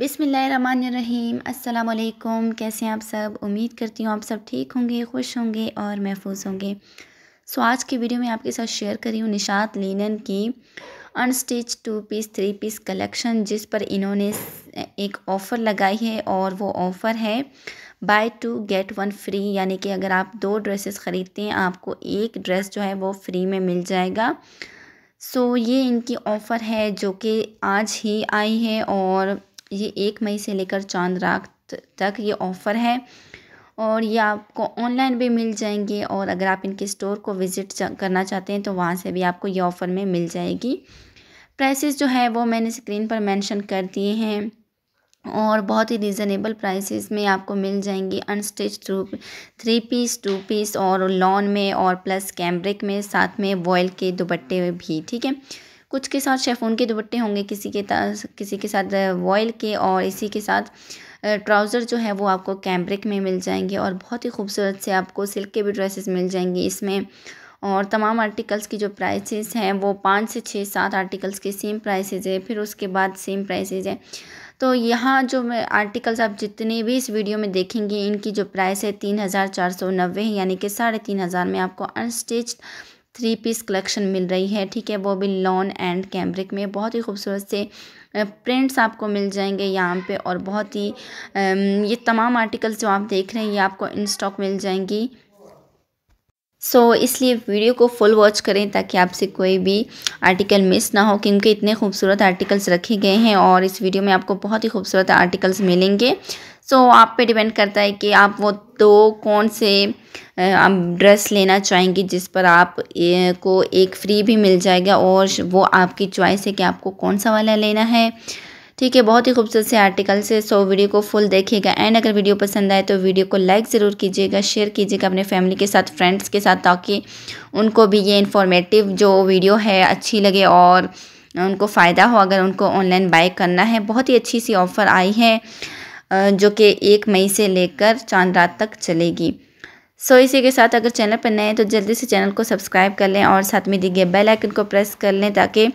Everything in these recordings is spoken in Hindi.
बिसमीम् अल्लाम कैसे हैं आप सब उम्मीद करती हूँ आप सब ठीक होंगे खुश होंगे और महफूज होंगे सो आज की वीडियो में आपके साथ शेयर करी हूँ निशात लिनन की unstitch two piece three piece collection जिस पर इन्होंने एक ऑफ़र लगाई है और वो ऑफ़र है buy two get one free यानी कि अगर आप दो ड्रेसेस ख़रीदते हैं आपको एक ड्रेस जो है वो फ्री में मिल जाएगा सो so, ये इनकी ऑफ़र है जो कि आज ही आई है और ये एक मई से लेकर चांद रात तक ये ऑफ़र है और ये आपको ऑनलाइन भी मिल जाएंगे और अगर आप इनके स्टोर को विज़िट करना चाहते हैं तो वहाँ से भी आपको ये ऑफ़र में मिल जाएगी प्राइसेस जो है वो मैंने स्क्रीन पर मेंशन कर दिए हैं और बहुत ही रिज़नेबल प्राइसेस में आपको मिल जाएंगी unstitch two three piece two piece और लॉन में और प्लस कैमरिक में साथ में वॉयल के दुपट्टे भी ठीक है कुछ के साथ शेफोन के दुपट्टे होंगे किसी के किसी के साथ वॉयल के और इसी के साथ ट्राउज़र जो है वो आपको कैम्ब्रिक में मिल जाएंगे और बहुत ही खूबसूरत से आपको सिल्क के भी ड्रेसेस मिल जाएंगे इसमें और तमाम आर्टिकल्स की जो प्राइसेस हैं वो पाँच से छः सात आर्टिकल्स के सेम प्राइसेज है फिर उसके बाद सेम प्राइसेज है तो यहाँ जो आर्टिकल्स आप जितने भी इस वीडियो में देखेंगे इनकी जो प्राइस है तीन हज़ार चार सौ नब्बे यानी कि साढ़े तीन हज़ार में आपको अनस्टिच्ड थ्री पीस कलेक्शन मिल रही है ठीक है वो भी लॉन एंड कैमरिक में बहुत ही खूबसूरत से प्रिंट्स आपको मिल जाएंगे यहाँ पे और बहुत ही ये तमाम आर्टिकल्स जो आप देख रहे हैं ये आपको इन स्टॉक मिल जाएंगी सो so, इसलिए वीडियो को फुल वॉच करें ताकि आपसे कोई भी आर्टिकल मिस ना हो क्योंकि इतने खूबसूरत आर्टिकल्स रखे गए हैं और इस वीडियो में आपको बहुत ही खूबसूरत आर्टिकल्स मिलेंगे सो so, आप पे डिपेंड करता है कि आप वो दो कौन से आप ड्रेस लेना चाहेंगी जिस पर आप को एक फ्री भी मिल जाएगा और वो आपकी चॉइस है कि आपको कौन सा वाला लेना है ठीक है बहुत ही खूबसूरत से आर्टिकल से सो वीडियो को फुल देखिएगा एंड अगर वीडियो पसंद आए तो वीडियो को लाइक ज़रूर कीजिएगा शेयर कीजिएगा अपने फैमिली के साथ फ्रेंड्स के साथ ताकि उनको भी ये इन्फॉर्मेटिव जो वीडियो है अच्छी लगे और उनको फ़ायदा हो अगर उनको ऑनलाइन बाय करना है बहुत ही अच्छी सी ऑफ़र आई है जो कि एक मई से लेकर चांद रात तक चलेगी सो so, इसी के साथ अगर चैनल पर नए हैं तो जल्दी से चैनल को सब्सक्राइब कर लें और साथ में दी गए बेल आइकन को प्रेस कर लें ताकि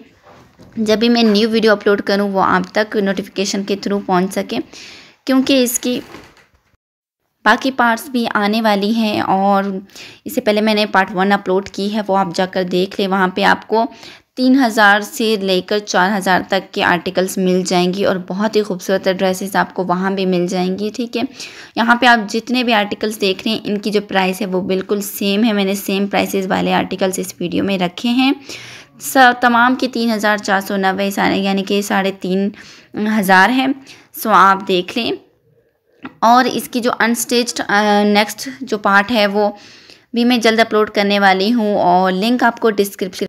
जब भी मैं न्यू वीडियो अपलोड करूं वो आप तक नोटिफिकेशन के थ्रू पहुंच सके क्योंकि इसकी बाकी पार्ट्स भी आने वाली हैं और इससे पहले मैंने पार्ट वन अपलोड की है वो आप जाकर देख लें वहाँ पर आपको तीन हज़ार से लेकर चार हज़ार तक के आर्टिकल्स मिल जाएंगी और बहुत ही खूबसूरत ड्रेसेस आपको वहाँ भी मिल जाएंगी ठीक है यहाँ पे आप जितने भी आर्टिकल्स देख रहे हैं इनकी जो प्राइस है वो बिल्कुल सेम है मैंने सेम प्राइसेस वाले आर्टिकल्स इस वीडियो में रखे हैं स तमाम के तीन हज़ार चार सौ नब्बे सारे यानी कि साढ़े तीन हज़ार है सो आप देख लें और इसकी जो अनस्टिच नेक्स्ट जो पार्ट है वो भी मैं जल्द अपलोड करने वाली हूँ और लिंक आपको डिस्क्रिप्शन